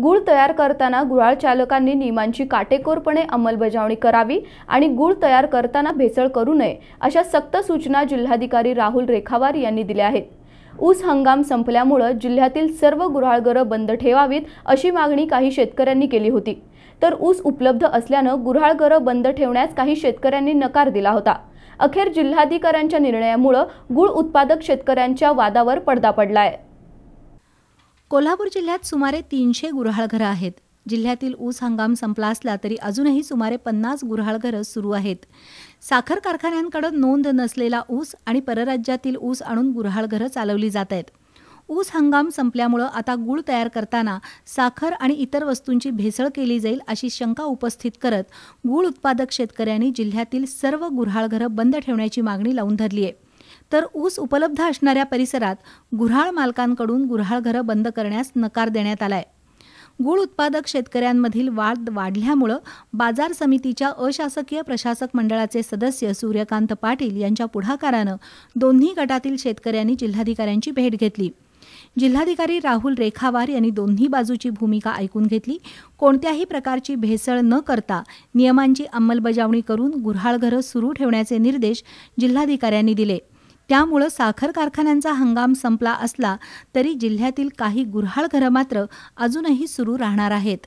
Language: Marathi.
गुळ तयार करताना गुराळ चालकांनी नियमांची काटेकोरपणे अंमलबजावणी करावी आणि गुळ तयार करताना भेसळ करू नये अशा सक्त सूचना जिल्हाधिकारी राहुल रेखावार यांनी दिल्या आहेत ऊस हंगाम संपल्यामुळं जिल्ह्यातील सर्व गुऱ्हाळघरं बंद ठेवावीत अशी मागणी काही शेतकऱ्यांनी केली होती तर ऊस उपलब्ध असल्यानं गुऱ्हाळघरं बंद ठेवण्यास काही शेतकऱ्यांनी नकार दिला होता अखेर जिल्हाधिकाऱ्यांच्या निर्णयामुळं गुळ उत्पादक शेतकऱ्यांच्या वादावर पडदा पडला आहे कोल्हापूर जिल्ह्यात सुमारे तीनशे गुऱ्हाळघरं आहेत जिल्ह्यातील ऊस हंगाम संपला असला तरी अजूनही सुमारे पन्नास गुऱ्हाळघरं सुरू आहेत साखर कारखान्यांकडे नोंद नसलेला ऊस आणि परराज्यातील ऊस आणून गुऱ्हाळघरं चालवली जात आहेत ऊस हंगाम संपल्यामुळं आता गुळ तयार करताना साखर आणि इतर वस्तूंची भेसळ केली जाईल अशी शंका उपस्थित करत गूळ उत्पादक शेतकऱ्यांनी जिल्ह्यातील सर्व गुऱ्हाळघरं बंद ठेवण्याची मागणी लावून धरली आहे तर ऊस उपलब्ध असणाऱ्या परिसरात गुऱ्हाळ मालकांकडून गुऱ्हाळ घरं बंद करण्यास नकार देण्यात आलाय गुळ उत्पादक शेतकऱ्यांमधील वाद वाढल्यामुळं बाजार समितीच्या अशासकीय प्रशासक मंडळाचे सदस्य सूर्यकांत पाटील यांच्या पुढाकारानं दोन्ही गटातील शेतकऱ्यांनी जिल्हाधिकाऱ्यांची भेट घेतली जिल्हाधिकारी राहुल रेखावार यांनी दोन्ही बाजूची भूमिका ऐकून घेतली कोणत्याही प्रकारची भेसळ न करता नियमांची अंमलबजावणी करून गुऱ्हाळघरं सुरू ठेवण्याचे निर्देश जिल्हाधिकाऱ्यांनी दिले त्यामुळं साखर कारखान्यांचा हंगाम संपला असला तरी जिल्ह्यातील काही गुऱ्हाळ घरं मात्र अजूनही सुरू राहणार आहेत